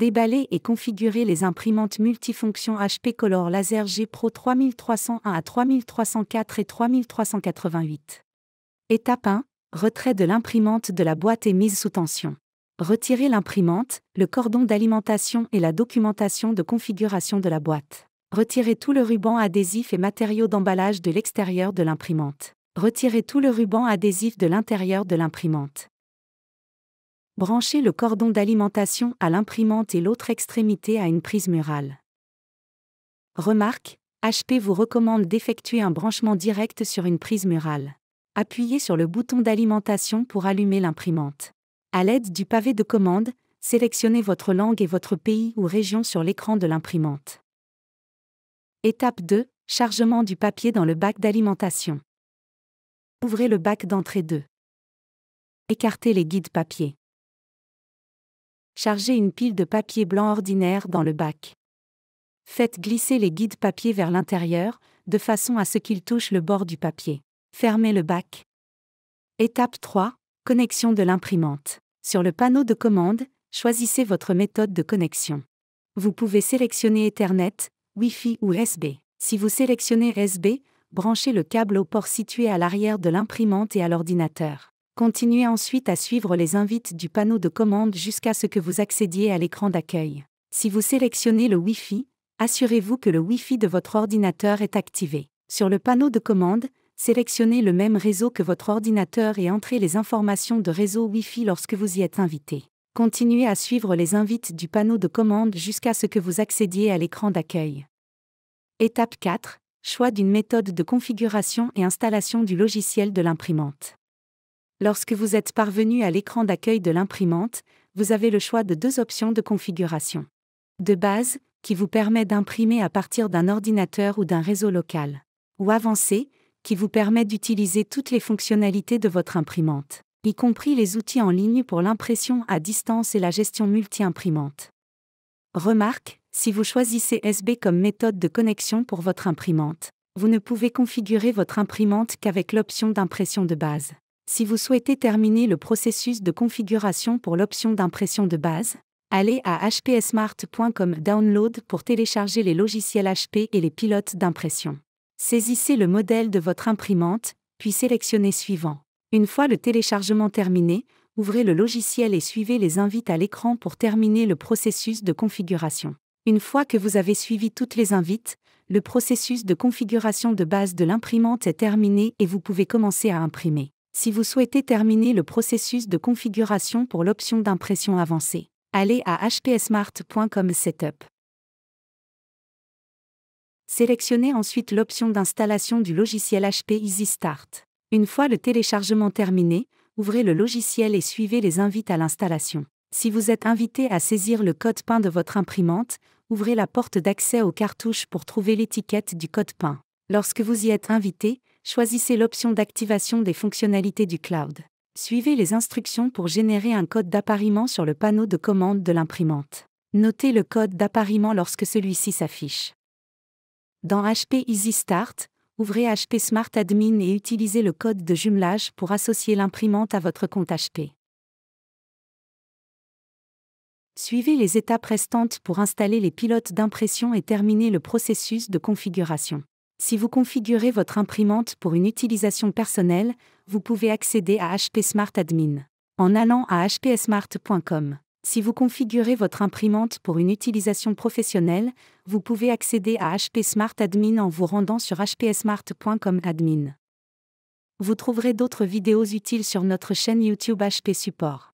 déballer et configurer les imprimantes multifonctions HP Color Laser G Pro 3301 à 3304 et 3388. Étape 1. Retrait de l'imprimante de la boîte et mise sous tension. Retirez l'imprimante, le cordon d'alimentation et la documentation de configuration de la boîte. Retirez tout le ruban adhésif et matériaux d'emballage de l'extérieur de l'imprimante. Retirez tout le ruban adhésif de l'intérieur de l'imprimante branchez le cordon d'alimentation à l'imprimante et l'autre extrémité à une prise murale. Remarque, HP vous recommande d'effectuer un branchement direct sur une prise murale. Appuyez sur le bouton d'alimentation pour allumer l'imprimante. À l'aide du pavé de commande, sélectionnez votre langue et votre pays ou région sur l'écran de l'imprimante. Étape 2. Chargement du papier dans le bac d'alimentation. Ouvrez le bac d'entrée 2. Écartez les guides papier. Chargez une pile de papier blanc ordinaire dans le bac. Faites glisser les guides papier vers l'intérieur, de façon à ce qu'ils touchent le bord du papier. Fermez le bac. Étape 3. Connexion de l'imprimante. Sur le panneau de commande, choisissez votre méthode de connexion. Vous pouvez sélectionner Ethernet, Wi-Fi ou USB. Si vous sélectionnez USB, branchez le câble au port situé à l'arrière de l'imprimante et à l'ordinateur. Continuez ensuite à suivre les invites du panneau de commande jusqu'à ce que vous accédiez à l'écran d'accueil. Si vous sélectionnez le Wi-Fi, assurez-vous que le Wi-Fi de votre ordinateur est activé. Sur le panneau de commande, sélectionnez le même réseau que votre ordinateur et entrez les informations de réseau Wi-Fi lorsque vous y êtes invité. Continuez à suivre les invites du panneau de commande jusqu'à ce que vous accédiez à l'écran d'accueil. Étape 4. Choix d'une méthode de configuration et installation du logiciel de l'imprimante. Lorsque vous êtes parvenu à l'écran d'accueil de l'imprimante, vous avez le choix de deux options de configuration. De base, qui vous permet d'imprimer à partir d'un ordinateur ou d'un réseau local. Ou avancé, qui vous permet d'utiliser toutes les fonctionnalités de votre imprimante, y compris les outils en ligne pour l'impression à distance et la gestion multi-imprimante. Remarque, si vous choisissez SB comme méthode de connexion pour votre imprimante, vous ne pouvez configurer votre imprimante qu'avec l'option d'impression de base. Si vous souhaitez terminer le processus de configuration pour l'option d'impression de base, allez à hpsmart.com download pour télécharger les logiciels HP et les pilotes d'impression. Saisissez le modèle de votre imprimante, puis sélectionnez Suivant. Une fois le téléchargement terminé, ouvrez le logiciel et suivez les invites à l'écran pour terminer le processus de configuration. Une fois que vous avez suivi toutes les invites, le processus de configuration de base de l'imprimante est terminé et vous pouvez commencer à imprimer. Si vous souhaitez terminer le processus de configuration pour l'option d'impression avancée, allez à hpsmart.com setup. Sélectionnez ensuite l'option d'installation du logiciel HP Easy Start. Une fois le téléchargement terminé, ouvrez le logiciel et suivez les invites à l'installation. Si vous êtes invité à saisir le code peint de votre imprimante, ouvrez la porte d'accès aux cartouches pour trouver l'étiquette du code PIN. Lorsque vous y êtes invité, choisissez l'option d'activation des fonctionnalités du cloud. Suivez les instructions pour générer un code d'appariement sur le panneau de commande de l'imprimante. Notez le code d'appariement lorsque celui-ci s'affiche. Dans HP Easy Start, ouvrez HP Smart Admin et utilisez le code de jumelage pour associer l'imprimante à votre compte HP. Suivez les étapes restantes pour installer les pilotes d'impression et terminer le processus de configuration. Si vous configurez votre imprimante pour une utilisation personnelle, vous pouvez accéder à HP Smart Admin en allant à hpsmart.com. Si vous configurez votre imprimante pour une utilisation professionnelle, vous pouvez accéder à HP Smart Admin en vous rendant sur hpsmart.com admin. Vous trouverez d'autres vidéos utiles sur notre chaîne YouTube HP Support.